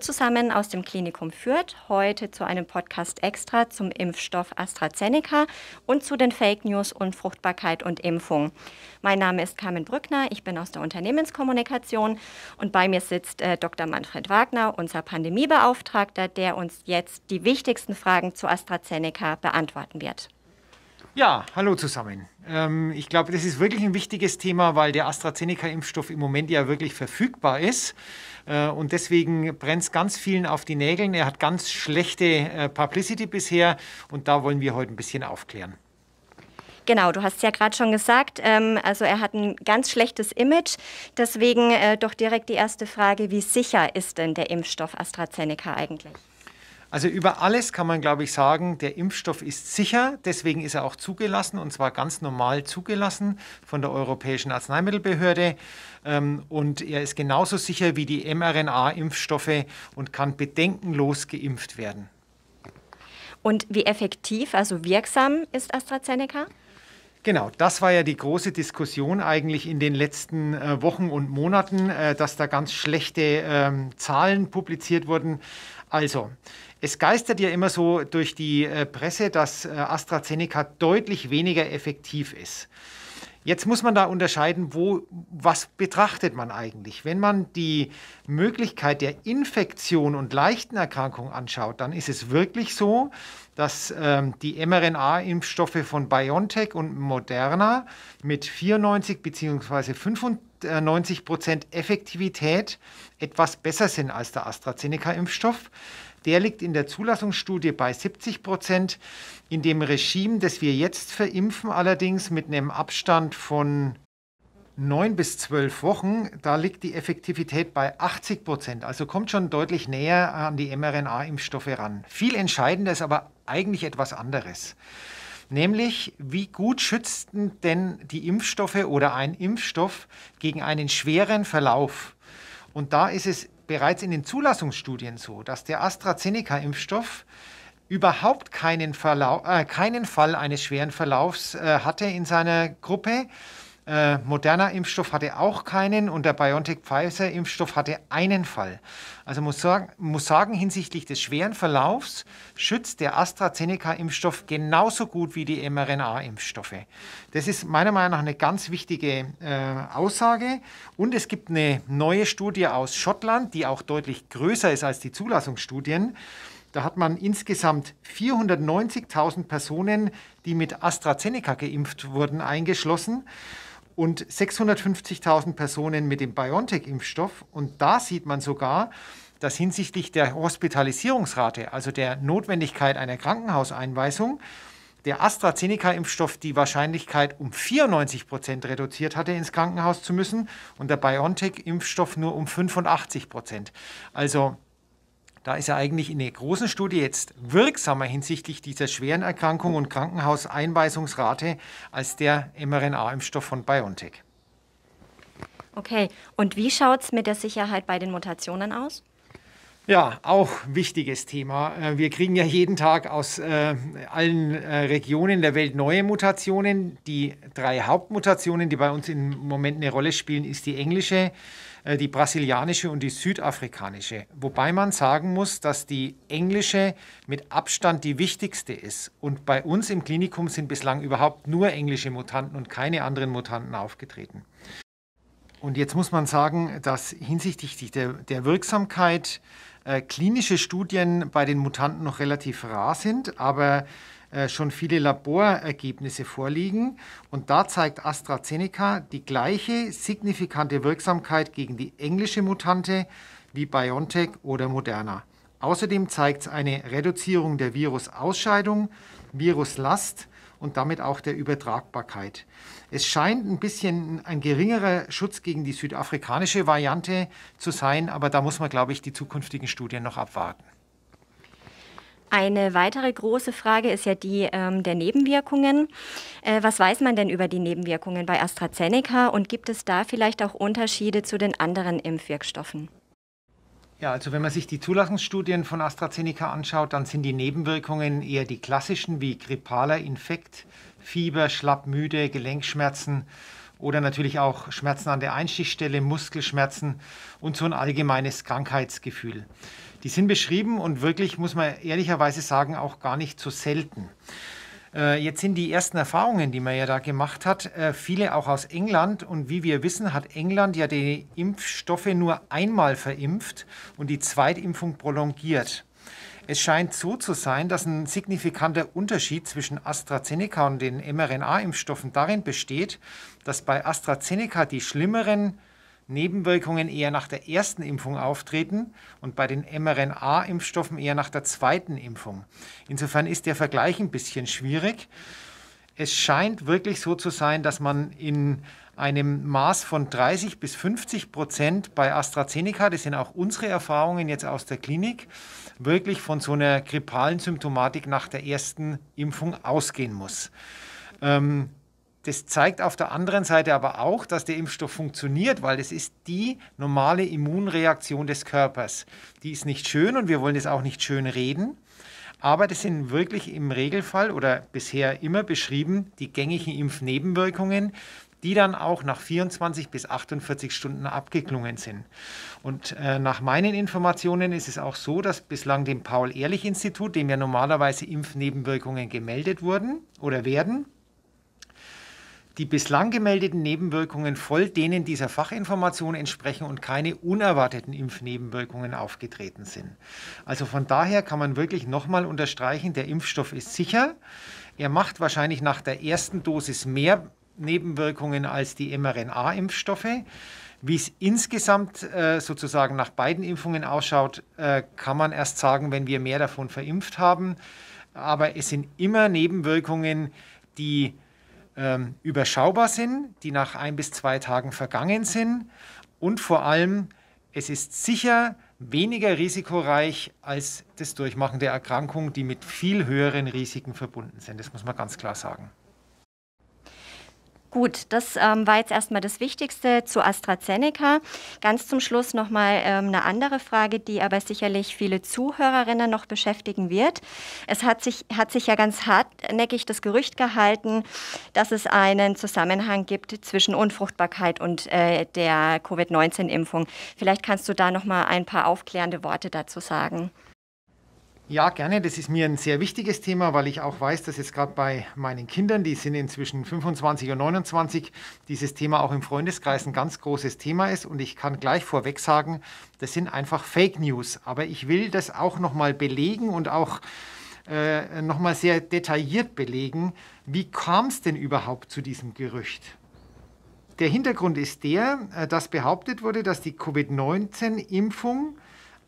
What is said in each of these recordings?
zusammen aus dem Klinikum Fürth heute zu einem Podcast extra zum Impfstoff AstraZeneca und zu den Fake News und Fruchtbarkeit und Impfung. Mein Name ist Carmen Brückner, ich bin aus der Unternehmenskommunikation und bei mir sitzt äh, Dr. Manfred Wagner, unser Pandemiebeauftragter, der uns jetzt die wichtigsten Fragen zu AstraZeneca beantworten wird. Ja, hallo zusammen. Ähm, ich glaube, das ist wirklich ein wichtiges Thema, weil der AstraZeneca-Impfstoff im Moment ja wirklich verfügbar ist. Äh, und deswegen brennt es ganz vielen auf die Nägeln. Er hat ganz schlechte äh, Publicity bisher und da wollen wir heute ein bisschen aufklären. Genau, du hast ja gerade schon gesagt, ähm, also er hat ein ganz schlechtes Image. Deswegen äh, doch direkt die erste Frage, wie sicher ist denn der Impfstoff AstraZeneca eigentlich? Also über alles kann man, glaube ich, sagen, der Impfstoff ist sicher, deswegen ist er auch zugelassen und zwar ganz normal zugelassen von der Europäischen Arzneimittelbehörde. Ähm, und er ist genauso sicher wie die mRNA-Impfstoffe und kann bedenkenlos geimpft werden. Und wie effektiv, also wirksam ist AstraZeneca? Genau, das war ja die große Diskussion eigentlich in den letzten äh, Wochen und Monaten, äh, dass da ganz schlechte ähm, Zahlen publiziert wurden. Also, es geistert ja immer so durch die äh, Presse, dass äh, AstraZeneca deutlich weniger effektiv ist. Jetzt muss man da unterscheiden, wo, was betrachtet man eigentlich. Wenn man die Möglichkeit der Infektion und leichten Erkrankungen anschaut, dann ist es wirklich so, dass ähm, die mRNA-Impfstoffe von BioNTech und Moderna mit 94 bzw. 95 Prozent Effektivität etwas besser sind als der AstraZeneca-Impfstoff. Der liegt in der Zulassungsstudie bei 70 Prozent. In dem Regime, das wir jetzt verimpfen, allerdings mit einem Abstand von neun bis zwölf Wochen, da liegt die Effektivität bei 80 Prozent. Also kommt schon deutlich näher an die mRNA-Impfstoffe ran. Viel entscheidender ist aber eigentlich etwas anderes. Nämlich, wie gut schützen denn die Impfstoffe oder ein Impfstoff gegen einen schweren Verlauf? Und da ist es bereits in den Zulassungsstudien so, dass der AstraZeneca-Impfstoff überhaupt keinen, Verlau äh, keinen Fall eines schweren Verlaufs äh, hatte in seiner Gruppe. Äh, moderner Impfstoff hatte auch keinen und der BioNTech-Pfizer-Impfstoff hatte einen Fall. Also muss sagen, muss sagen, hinsichtlich des schweren Verlaufs schützt der AstraZeneca-Impfstoff genauso gut wie die mRNA-Impfstoffe. Das ist meiner Meinung nach eine ganz wichtige äh, Aussage. Und es gibt eine neue Studie aus Schottland, die auch deutlich größer ist als die Zulassungsstudien. Da hat man insgesamt 490.000 Personen, die mit AstraZeneca geimpft wurden, eingeschlossen und 650.000 Personen mit dem BioNTech-Impfstoff. Und da sieht man sogar, dass hinsichtlich der Hospitalisierungsrate, also der Notwendigkeit einer Krankenhauseinweisung, der AstraZeneca-Impfstoff die Wahrscheinlichkeit um 94 Prozent reduziert hatte, ins Krankenhaus zu müssen und der BioNTech-Impfstoff nur um 85 Prozent. Also da ist er eigentlich in der großen Studie jetzt wirksamer hinsichtlich dieser schweren Erkrankung und Krankenhauseinweisungsrate als der mRNA-Impfstoff von BioNTech. Okay, und wie schaut es mit der Sicherheit bei den Mutationen aus? Ja, auch wichtiges Thema. Äh, wir kriegen ja jeden Tag aus äh, allen äh, Regionen der Welt neue Mutationen. Die drei Hauptmutationen, die bei uns im Moment eine Rolle spielen, ist die englische, äh, die brasilianische und die südafrikanische. Wobei man sagen muss, dass die englische mit Abstand die wichtigste ist. Und bei uns im Klinikum sind bislang überhaupt nur englische Mutanten und keine anderen Mutanten aufgetreten. Und jetzt muss man sagen, dass hinsichtlich der, der Wirksamkeit äh, klinische Studien bei den Mutanten noch relativ rar sind, aber äh, schon viele Laborergebnisse vorliegen. Und da zeigt AstraZeneca die gleiche signifikante Wirksamkeit gegen die englische Mutante wie BioNTech oder Moderna. Außerdem zeigt es eine Reduzierung der Virusausscheidung, Viruslast und damit auch der Übertragbarkeit. Es scheint ein bisschen ein geringerer Schutz gegen die südafrikanische Variante zu sein, aber da muss man, glaube ich, die zukünftigen Studien noch abwarten. Eine weitere große Frage ist ja die ähm, der Nebenwirkungen. Äh, was weiß man denn über die Nebenwirkungen bei AstraZeneca und gibt es da vielleicht auch Unterschiede zu den anderen Impfwirkstoffen? Ja, also wenn man sich die Zulassungsstudien von AstraZeneca anschaut, dann sind die Nebenwirkungen eher die klassischen wie grippaler Infekt, Fieber, Schlappmüde, Gelenkschmerzen oder natürlich auch Schmerzen an der Einstichstelle, Muskelschmerzen und so ein allgemeines Krankheitsgefühl. Die sind beschrieben und wirklich, muss man ehrlicherweise sagen, auch gar nicht so selten. Äh, jetzt sind die ersten Erfahrungen, die man ja da gemacht hat, äh, viele auch aus England. Und wie wir wissen, hat England ja die Impfstoffe nur einmal verimpft und die Zweitimpfung prolongiert. Es scheint so zu sein, dass ein signifikanter Unterschied zwischen AstraZeneca und den mRNA-Impfstoffen darin besteht, dass bei AstraZeneca die schlimmeren Nebenwirkungen eher nach der ersten Impfung auftreten und bei den mRNA-Impfstoffen eher nach der zweiten Impfung. Insofern ist der Vergleich ein bisschen schwierig. Es scheint wirklich so zu sein, dass man in einem Maß von 30 bis 50 Prozent bei AstraZeneca, das sind auch unsere Erfahrungen jetzt aus der Klinik, wirklich von so einer grippalen Symptomatik nach der ersten Impfung ausgehen muss. Ähm, das zeigt auf der anderen Seite aber auch, dass der Impfstoff funktioniert, weil das ist die normale Immunreaktion des Körpers. Die ist nicht schön und wir wollen das auch nicht schön reden. Aber das sind wirklich im Regelfall oder bisher immer beschrieben die gängigen Impfnebenwirkungen, die dann auch nach 24 bis 48 Stunden abgeklungen sind. Und äh, nach meinen Informationen ist es auch so, dass bislang dem Paul-Ehrlich-Institut, dem ja normalerweise Impfnebenwirkungen gemeldet wurden oder werden, die bislang gemeldeten Nebenwirkungen voll denen dieser Fachinformation entsprechen und keine unerwarteten Impfnebenwirkungen aufgetreten sind. Also von daher kann man wirklich nochmal unterstreichen, der Impfstoff ist sicher. Er macht wahrscheinlich nach der ersten Dosis mehr Nebenwirkungen als die mRNA-Impfstoffe. Wie es insgesamt äh, sozusagen nach beiden Impfungen ausschaut, äh, kann man erst sagen, wenn wir mehr davon verimpft haben. Aber es sind immer Nebenwirkungen, die ähm, überschaubar sind, die nach ein bis zwei Tagen vergangen sind und vor allem, es ist sicher weniger risikoreich als das Durchmachen der Erkrankung, die mit viel höheren Risiken verbunden sind. Das muss man ganz klar sagen. Gut, das ähm, war jetzt erstmal das Wichtigste zu AstraZeneca. Ganz zum Schluss nochmal ähm, eine andere Frage, die aber sicherlich viele Zuhörerinnen noch beschäftigen wird. Es hat sich, hat sich ja ganz hartnäckig das Gerücht gehalten, dass es einen Zusammenhang gibt zwischen Unfruchtbarkeit und äh, der Covid-19-Impfung. Vielleicht kannst du da nochmal ein paar aufklärende Worte dazu sagen. Ja, gerne. Das ist mir ein sehr wichtiges Thema, weil ich auch weiß, dass jetzt gerade bei meinen Kindern, die sind inzwischen 25 und 29, dieses Thema auch im Freundeskreis ein ganz großes Thema ist. Und ich kann gleich vorweg sagen, das sind einfach Fake News. Aber ich will das auch nochmal belegen und auch äh, nochmal sehr detailliert belegen. Wie kam es denn überhaupt zu diesem Gerücht? Der Hintergrund ist der, äh, dass behauptet wurde, dass die Covid-19-Impfung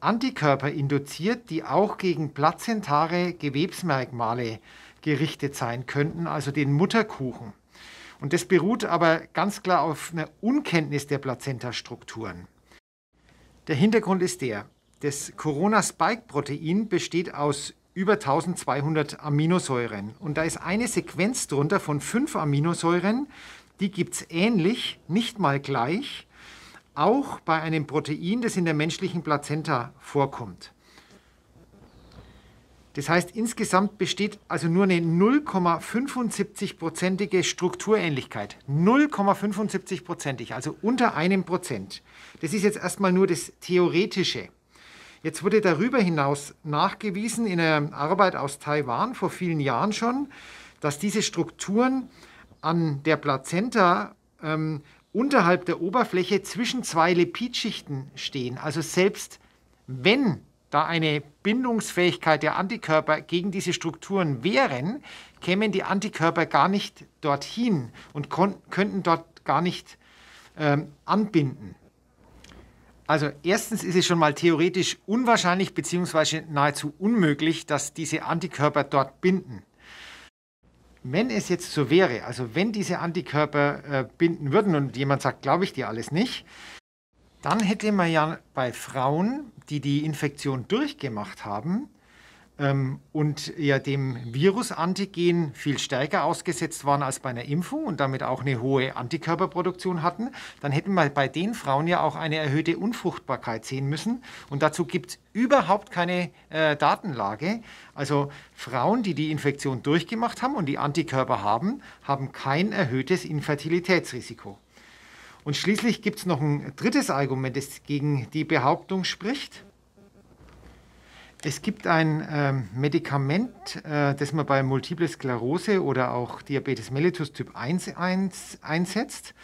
Antikörper induziert, die auch gegen plazentare Gewebsmerkmale gerichtet sein könnten, also den Mutterkuchen. Und das beruht aber ganz klar auf einer Unkenntnis der Plazentastrukturen. Der Hintergrund ist der, das Corona-Spike-Protein besteht aus über 1200 Aminosäuren. Und da ist eine Sequenz drunter von fünf Aminosäuren, die gibt es ähnlich, nicht mal gleich, auch bei einem Protein, das in der menschlichen Plazenta vorkommt. Das heißt, insgesamt besteht also nur eine 0,75-prozentige Strukturähnlichkeit. 0,75-prozentig, also unter einem Prozent. Das ist jetzt erstmal nur das Theoretische. Jetzt wurde darüber hinaus nachgewiesen in einer Arbeit aus Taiwan vor vielen Jahren schon, dass diese Strukturen an der Plazenta ähm, unterhalb der Oberfläche zwischen zwei Lipidschichten stehen. Also selbst wenn da eine Bindungsfähigkeit der Antikörper gegen diese Strukturen wären, kämen die Antikörper gar nicht dorthin und könnten dort gar nicht ähm, anbinden. Also erstens ist es schon mal theoretisch unwahrscheinlich bzw. nahezu unmöglich, dass diese Antikörper dort binden. Wenn es jetzt so wäre, also wenn diese Antikörper äh, binden würden und jemand sagt, glaube ich dir alles nicht, dann hätte man ja bei Frauen, die die Infektion durchgemacht haben, ähm, und ja dem Virusantigen viel stärker ausgesetzt waren als bei einer Impfung und damit auch eine hohe Antikörperproduktion hatten, dann hätten wir bei den Frauen ja auch eine erhöhte Unfruchtbarkeit sehen müssen. Und dazu gibt es überhaupt keine äh, Datenlage. Also Frauen, die die Infektion durchgemacht haben und die Antikörper haben, haben kein erhöhtes Infertilitätsrisiko. Und schließlich gibt es noch ein drittes Argument, das gegen die Behauptung spricht. Es gibt ein ähm, Medikament, äh, das man bei Multiple Sklerose oder auch Diabetes mellitus Typ 1, 1 einsetzt,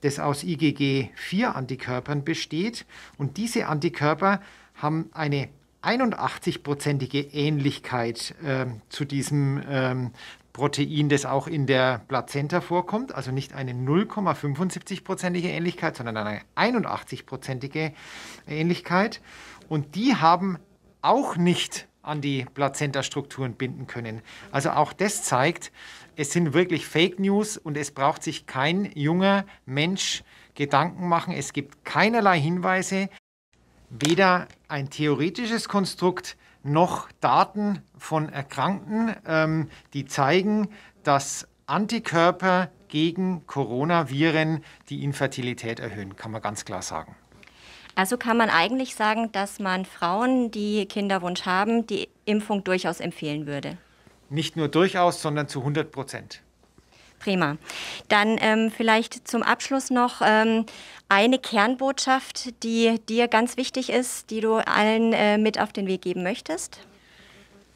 das aus IgG4-Antikörpern besteht. Und diese Antikörper haben eine 81-prozentige Ähnlichkeit äh, zu diesem ähm, Protein, das auch in der Plazenta vorkommt, also nicht eine 0,75-prozentige Ähnlichkeit, sondern eine 81-prozentige Ähnlichkeit. Und die haben auch nicht an die Plazenta-Strukturen binden können. Also auch das zeigt, es sind wirklich Fake News und es braucht sich kein junger Mensch Gedanken machen. Es gibt keinerlei Hinweise, weder ein theoretisches Konstrukt noch Daten von Erkrankten, ähm, die zeigen, dass Antikörper gegen Coronaviren die Infertilität erhöhen, kann man ganz klar sagen. Also kann man eigentlich sagen, dass man Frauen, die Kinderwunsch haben, die Impfung durchaus empfehlen würde. Nicht nur durchaus, sondern zu 100 Prozent. Prima. Dann ähm, vielleicht zum Abschluss noch ähm, eine Kernbotschaft, die dir ganz wichtig ist, die du allen äh, mit auf den Weg geben möchtest.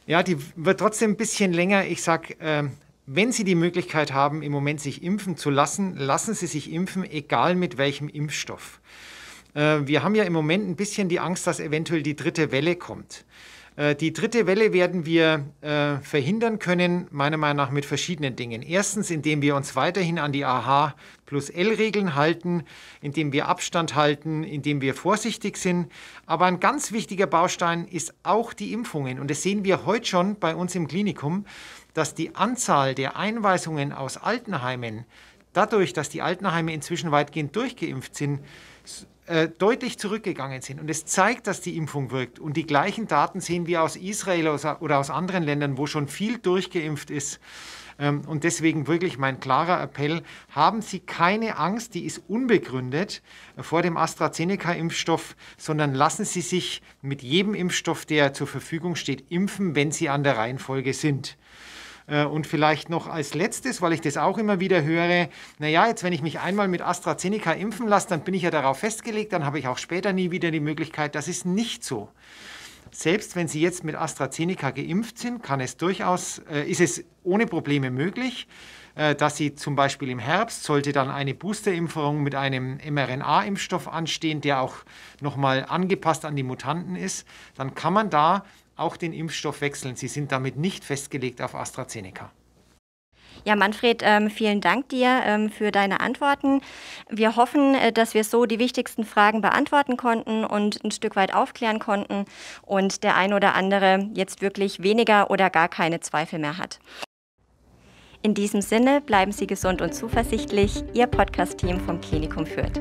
Ja, die wird trotzdem ein bisschen länger. Ich sage, ähm, wenn Sie die Möglichkeit haben, im Moment sich impfen zu lassen, lassen Sie sich impfen, egal mit welchem Impfstoff. Äh, wir haben ja im Moment ein bisschen die Angst, dass eventuell die dritte Welle kommt. Äh, die dritte Welle werden wir äh, verhindern können, meiner Meinung nach mit verschiedenen Dingen. Erstens, indem wir uns weiterhin an die AH plus L-Regeln halten, indem wir Abstand halten, indem wir vorsichtig sind. Aber ein ganz wichtiger Baustein ist auch die Impfungen. Und das sehen wir heute schon bei uns im Klinikum, dass die Anzahl der Einweisungen aus Altenheimen, dadurch, dass die Altenheime inzwischen weitgehend durchgeimpft sind, äh, deutlich zurückgegangen sind. Und es zeigt, dass die Impfung wirkt. Und die gleichen Daten sehen wir aus Israel oder aus anderen Ländern, wo schon viel durchgeimpft ist. Ähm, und deswegen wirklich mein klarer Appell, haben Sie keine Angst, die ist unbegründet vor dem AstraZeneca-Impfstoff, sondern lassen Sie sich mit jedem Impfstoff, der zur Verfügung steht, impfen, wenn Sie an der Reihenfolge sind. Äh, und vielleicht noch als letztes, weil ich das auch immer wieder höre, naja, jetzt wenn ich mich einmal mit AstraZeneca impfen lasse, dann bin ich ja darauf festgelegt, dann habe ich auch später nie wieder die Möglichkeit. Das ist nicht so. Selbst wenn Sie jetzt mit AstraZeneca geimpft sind, kann es durchaus, äh, ist es ohne Probleme möglich, äh, dass Sie zum Beispiel im Herbst, sollte dann eine Boosterimpfung mit einem mRNA-Impfstoff anstehen, der auch nochmal angepasst an die Mutanten ist, dann kann man da auch den Impfstoff wechseln. Sie sind damit nicht festgelegt auf AstraZeneca. Ja, Manfred, ähm, vielen Dank dir ähm, für deine Antworten. Wir hoffen, äh, dass wir so die wichtigsten Fragen beantworten konnten und ein Stück weit aufklären konnten und der ein oder andere jetzt wirklich weniger oder gar keine Zweifel mehr hat. In diesem Sinne bleiben Sie gesund und zuversichtlich, Ihr Podcast-Team vom Klinikum Fürth.